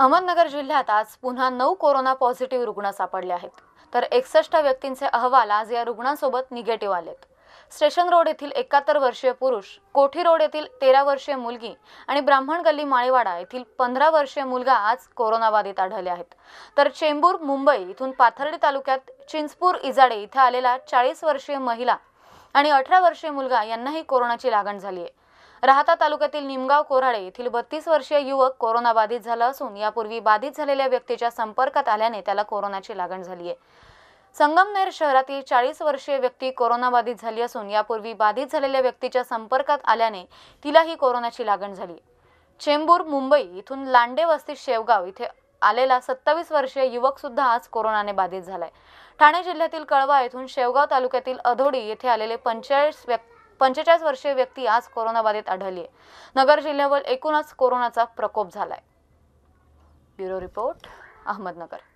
अहमदनगर जिल्ह्यात आज पुन्हा नऊ कोरोना पॉझिटिव्ह रुग्ण सापडले आहेत तर एकसष्ट व्यक्तींचे अहवाल आज या रुग्णांसोबत निगेटिव्ह आलेत स्टेशन रोड येथील एकाहत्तर वर्षीय पुरुष कोठी रोड येथील तेरा वर्षीय मुलगी आणि ब्राह्मण गल्ली माळेवाडा येथील पंधरा वर्षीय मुलगा आज कोरोनाबाधित आढळले आहेत तर चेंबूर मुंबई इथून पाथर्डी तालुक्यात चिंचपूर इजाडे इथं आलेला चाळीस वर्षीय महिला आणि अठरा वर्षीय मुलगा यांनाही कोरोनाची लागण झाली आहे राहता तालुक्यातील निमगाव कोराळे येथील बत्तीस वर्षीय युवक कोरोना बाधित झाला असून यापूर्वी बाधित झालेल्या व्यक्तीच्या संपर्कात आल्याने त्याला कोरोनाची लागण झाली आहे संगमनेर शहरातील चाळीस वर्षीय व्यक्ती बाधित झाली असून यापूर्वी बाधित झालेल्या व्यक्तीच्या संपर्कात आल्याने तिलाही कोरोनाची लागण झाली चेंबूर मुंबई इथून लांडे वस्ती शेवगाव इथे आलेला सत्तावीस वर्षीय युवक सुद्धा आज कोरोनाने बाधित झालाय ठाणे जिल्ह्यातील कळवा येथून शेवगाव तालुक्यातील अधोडी येथे आलेले पंचेचाळीस व्यक्ती पंचेचाळीस वर्षीय व्यक्ती आज कोरोनाबाधित आढळली आहे नगर जिल्ह्यावर एकूणच कोरोनाचा प्रकोप झालाय ब्युरो रिपोर्ट अहमदनगर